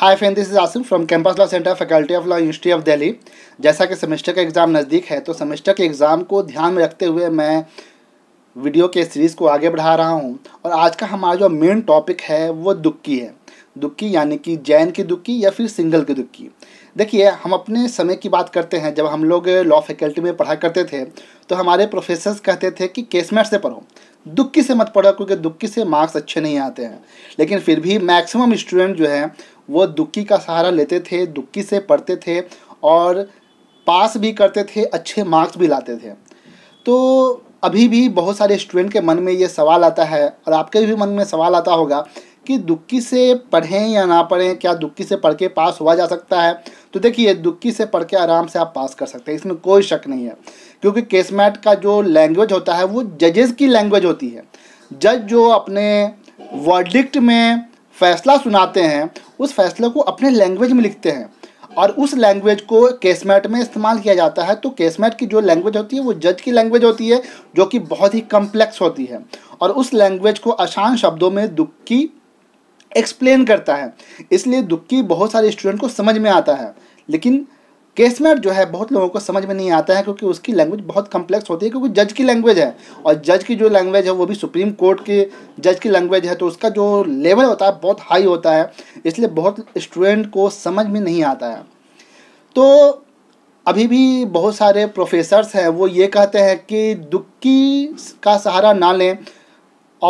hi friend this is Asim from campus law centre faculty of law university of Delhi जैसा कि semester का exam नज़दीक है तो सेमेस्टर के एग्ज़ाम को ध्यान में रखते हुए मैं वीडियो के सीरीज़ को आगे बढ़ा रहा हूँ और आज का हमारा जो मेन टॉपिक है वो दुक्की है दुक्की यानी कि जैन की दुक्की या फिर सिंगल की दुक्की देखिए हम अपने समय की बात करते हैं जब हम लोग लॉ फैकल्टी में पढ़ा करते थे तो हमारे प्रोफेसर कहते थे कि केसमेट से पढ़ो दुक्की से मत पढ़ो क्योंकि दुक्की से मार्क्स अच्छे नहीं आते हैं लेकिन फिर भी मैक्सिमम स्टूडेंट जो है वो दुक्की का सहारा लेते थे दुक्की से पढ़ते थे और पास भी करते थे अच्छे मार्क्स भी लाते थे तो अभी भी बहुत सारे स्टूडेंट के मन में ये सवाल आता है और आपके भी मन में सवाल आता होगा कि दुक्की से पढ़ें या ना पढ़ें क्या दुक्की से पढ़ के पास हुआ जा सकता है तो देखिए दुक्की से पढ़ के आराम से आप पास कर सकते हैं इसमें कोई शक नहीं है क्योंकि केसमैट का जो लैंग्वेज होता है वो जजेस की लैंग्वेज होती है जज जो अपने वर्डिक्ट में फैसला सुनाते हैं उस फैसले को अपने लैंग्वेज में लिखते हैं और उस लैंग्वेज को केसमेट में इस्तेमाल किया जाता है तो केसमेट की जो लैंग्वेज होती है वो जज की लैंग्वेज होती है जो कि बहुत ही कम्प्लेक्स होती है और उस लैंग्वेज को आसान शब्दों में दुखी एक्सप्लेन करता है इसलिए दुखी बहुत सारे स्टूडेंट को समझ में आता है लेकिन केसमेट जो है बहुत लोगों को समझ में नहीं आता है क्योंकि उसकी लैंग्वेज बहुत कम्प्लेक्स होती है क्योंकि जज की लैंग्वेज है और जज की जो लैंग्वेज है वो भी सुप्रीम कोर्ट के जज की लैंग्वेज है तो उसका जो लेवल होता है बहुत हाई होता है इसलिए बहुत स्टूडेंट को समझ में नहीं आता है तो अभी भी बहुत सारे प्रोफेसर्स हैं वो ये कहते हैं कि दुखी का सहारा ना लें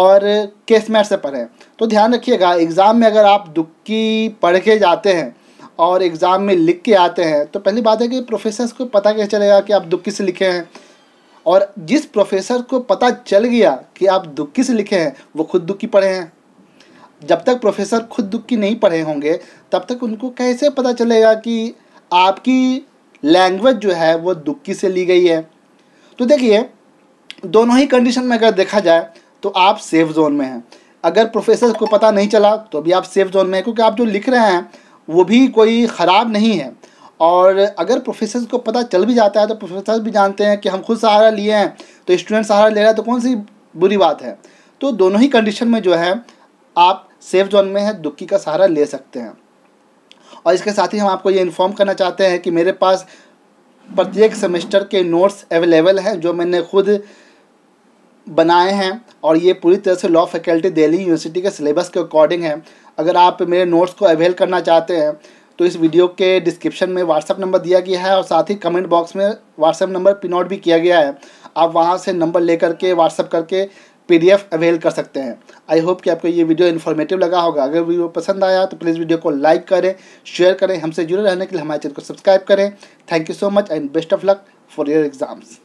और केसमेट से पढ़ें तो ध्यान रखिएगा एग्ज़ाम में अगर आप दुखी पढ़ के जाते हैं और एग्ज़ाम में लिख के आते हैं तो पहली बात है कि प्रोफेसर को पता कैसे चलेगा कि आप दुखी से लिखे हैं और जिस प्रोफेसर को पता चल गया कि आप दुखी से लिखे हैं वो खुद दुखी पढ़े हैं जब तक प्रोफेसर खुद दुखी नहीं पढ़े होंगे तब तक उनको कैसे पता चलेगा कि आपकी लैंग्वेज जो है वो दुखी से ली गई है तो देखिए दोनों ही कंडीशन में अगर देखा जाए तो आप सेफ जोन में हैं अगर प्रोफेसर को पता नहीं चला तो भी आप सेफ जोन में हैं क्योंकि आप जो लिख रहे हैं वो भी कोई ख़राब नहीं है और अगर प्रोफेसर को पता चल भी जाता है तो प्रोफेसर भी जानते हैं कि हम खुद सहारा लिए हैं तो स्टूडेंट सहारा ले रहा है तो कौन सी बुरी बात है तो दोनों ही कंडीशन में जो है आप सेफ जोन में है दुखी का सहारा ले सकते हैं और इसके साथ ही हम आपको ये इन्फॉर्म करना चाहते हैं कि मेरे पास प्रत्येक सेमेस्टर के नोट्स अवेलेबल हैं जो मैंने खुद बनाए हैं और ये पूरी तरह से लॉ फैकल्टी दिल्ली यूनिवर्सिटी के सिलेबस के अकॉर्डिंग है अगर आप मेरे नोट्स को अवेल करना चाहते हैं तो इस वीडियो के डिस्क्रिप्शन में व्हाट्सअप नंबर दिया गया है और साथ ही कमेंट बॉक्स में व्हाट्सअप नंबर पिन आउट भी किया गया है आप वहाँ से नंबर ले करके व्हाट्सअप करके पीडीएफ अवेल कर सकते हैं आई होप कि आपको ये वीडियो इन्फॉर्मेटिव लगा होगा अगर वीडियो पसंद आया तो प्लीज़ वीडियो को लाइक करें शेयर करें हमसे जुड़े रहने के लिए हमारे चैनल को सब्सक्राइब करें thank you so much and best of luck for your exams